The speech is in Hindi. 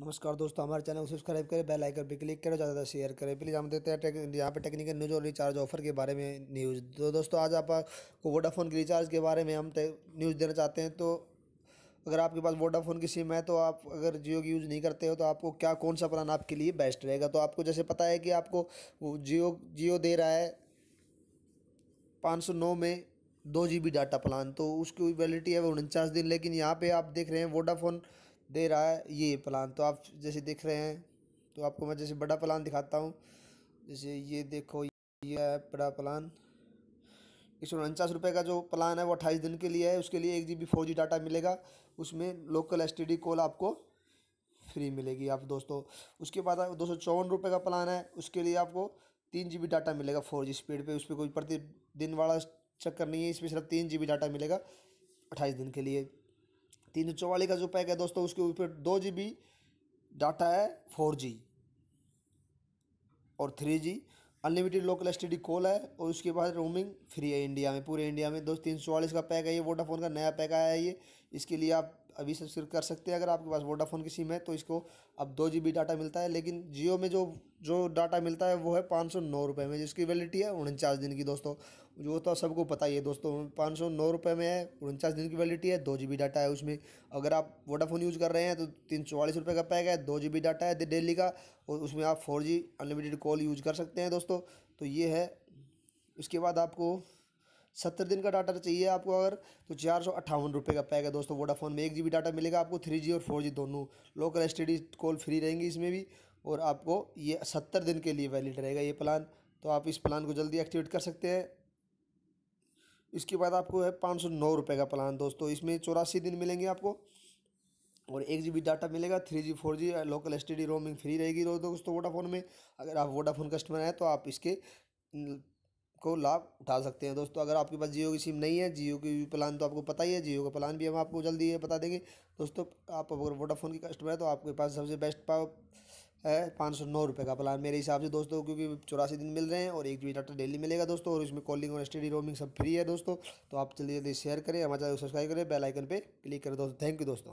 नमस्कार दोस्तों हमारे चैनल को सब्सक्राइब करें बेल आइकन पर क्लिक करें ज़्यादा शेयर करें प्लीज़ हम देते हैं यहाँ पे टेक्निकल न्यूज़ और रिचार्ज ऑफर के बारे में न्यूज़ तो दोस्तों आज आपको वोडाफोन के रिचार्ज के बारे में हम न्यूज़ देना चाहते हैं तो अगर आपके पास वोडाफोन की सिम है तो आप अगर जियो की यूज़ नहीं करते हो तो आपको क्या कौन सा प्लान आपके लिए बेस्ट रहेगा तो आपको जैसे पता है कि आपको जियो जियो दे रहा है पाँच सौ नौ में दो जी बी डाटा प्लान तो उसकी वैलिडिटी है वो उनचास दिन लेकिन यहाँ पे आप देख रहे हैं वोडाफोन दे रहा है ये प्लान तो आप जैसे देख रहे हैं तो आपको मैं जैसे बड़ा प्लान दिखाता हूँ जैसे ये देखो ये है बड़ा प्लान एक सौ उनचास रुपये का जो प्लान है वो अट्ठाईस दिन के लिए है उसके लिए एक G B four G data मिलेगा उसमें local S T D call आपको फ्री मिलेगी आप दोस्तों उसके बाद दो सौ चौवन रुपये का प्लान है उसके लिए आपको तीन जी बी डाटा मिलेगा फोर जी स्पीड पर उस पर कोई प्रतिदिन वाला चक्कर नहीं है इसमें सिर्फ तीन जी बी डाटा मिलेगा अट्ठाईस दिन के लिए तीन सौ चौवालीस का जो पैक है दोस्तों उसके ऊपर दो जी बी डाटा है फोर जी और three G unlimited local S call है और उसके बाद रोमिंग फ्री है इंडिया में पूरे इंडिया में दोस्त तीन सौ चौवालीस का पैक है ये वोडाफोन का नया पैक आया है ये इसके लिए आप अभी सब्सक्राइब कर सकते हैं अगर आपके पास वोडाफोन की सिम है तो इसको अब दो जी डाटा मिलता है लेकिन जियो में जो जो डाटा मिलता है वो है पाँच सौ नौ रुपये में जिसकी वैलिडिटी है उनचास दिन की दोस्तों जो तो सबको पता ही है दोस्तों पाँच सौ नौ रुपये में है उनचास दिन की वैलिडिटी है दो जी डाटा है उसमें अगर आप वोडाफोन यूज़ कर रहे हैं तो तीन चौवालीस रुपये का पैक है दो जी डाटा है डेली का और उसमें आप फोर अनलिमिटेड कॉल यूज कर सकते हैं दोस्तों तो ये है उसके बाद आपको सत्तर दिन का डाटा चाहिए आपको अगर तो चार सौ अट्ठावन रुपये का पैक है दोस्तों वोडाफोन में एक जी डाटा मिलेगा आपको थ्री जी और फोर जी दोनों लोकल एस कॉल फ्री रहेंगी इसमें भी और आपको ये सत्तर दिन के लिए वैलिड रहेगा ये प्लान तो आप इस प्लान को जल्दी एक्टिवेट कर सकते हैं इसके बाद आपको है पाँच सौ नौ रुपये का प्लान दोस्तों इसमें चौरासी दिन मिलेंगे आपको और एक जी डाटा मिलेगा three G four G local S roaming free रहेगी दोस्तों वोडाफोन में अगर आप वोडाफोन कस्टमर हैं तो आप इसके को लाभ उठा सकते हैं दोस्तों अगर आपके पास जियो की सिम नहीं है जियो की भी प्लान तो आपको पता ही है जियो का प्लान भी हम आपको जल्दी ये बता देंगे दोस्तों आप अगर वोडाफोन के कस्टमर है तो आपके पास सबसे बेस्ट पाव है पाँच सौ नौ रुपये का प्लान मेरे हिसाब से दोस्तों क्योंकि चौरासी दिन मिल रहे हैं और एक जी डाटा डेली मिलेगा दोस्तों और इसमें कॉलिंग और स्टडी रोमिंग सब फ्री है दोस्तों तो आप जल्दी जल्दी शेयर करें हमारे चैनल सब्सक्राइब करें बेलाइकन पर क्लिक करें दोस्तों थैंक यू दोस्तों